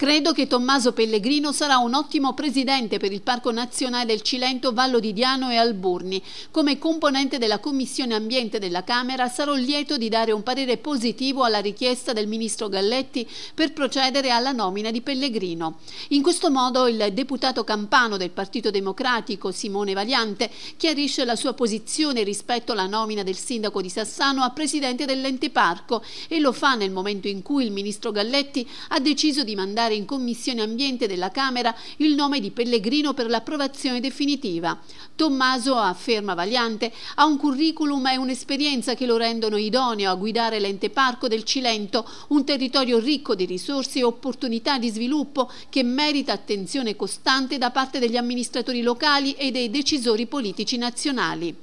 Credo che Tommaso Pellegrino sarà un ottimo presidente per il Parco Nazionale del Cilento, Vallo di Diano e Alburni. Come componente della Commissione Ambiente della Camera sarò lieto di dare un parere positivo alla richiesta del Ministro Galletti per procedere alla nomina di Pellegrino. In questo modo il deputato campano del Partito Democratico, Simone Valiante, chiarisce la sua posizione rispetto alla nomina del sindaco di Sassano a presidente dell'ente parco e lo fa nel momento in cui il Ministro Galletti ha deciso di mandare presentare in Commissione Ambiente della Camera il nome di Pellegrino per l'approvazione definitiva. Tommaso, afferma Valiante, ha un curriculum e un'esperienza che lo rendono idoneo a guidare l'ente parco del Cilento, un territorio ricco di risorse e opportunità di sviluppo che merita attenzione costante da parte degli amministratori locali e dei decisori politici nazionali.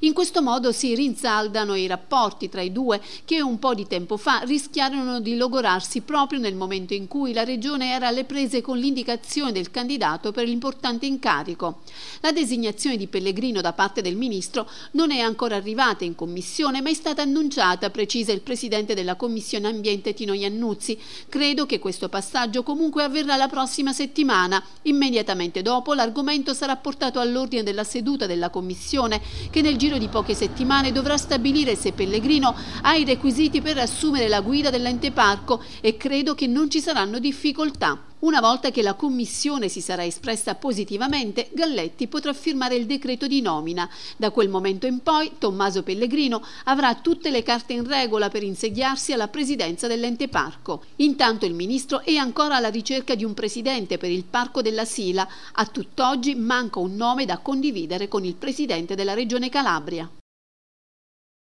In questo modo si rinsaldano i rapporti tra i due che un po' di tempo fa rischiarono di logorarsi proprio nel momento in cui la Regione era alle prese con l'indicazione del candidato per l'importante incarico. La designazione di Pellegrino da parte del Ministro non è ancora arrivata in Commissione ma è stata annunciata, precisa il Presidente della Commissione Ambiente Tino Iannuzzi. Credo che questo passaggio comunque avverrà la prossima settimana. Immediatamente dopo l'argomento sarà portato all'ordine della seduta della Commissione che nel giro di poche settimane dovrà stabilire se Pellegrino ha i requisiti per assumere la guida dell'ente parco e credo che non ci saranno difficoltà. Una volta che la Commissione si sarà espressa positivamente, Galletti potrà firmare il decreto di nomina. Da quel momento in poi Tommaso Pellegrino avrà tutte le carte in regola per insediarsi alla presidenza dell'ente parco. Intanto il ministro è ancora alla ricerca di un presidente per il parco della Sila. A tutt'oggi manca un nome da condividere con il presidente della Regione Calabria.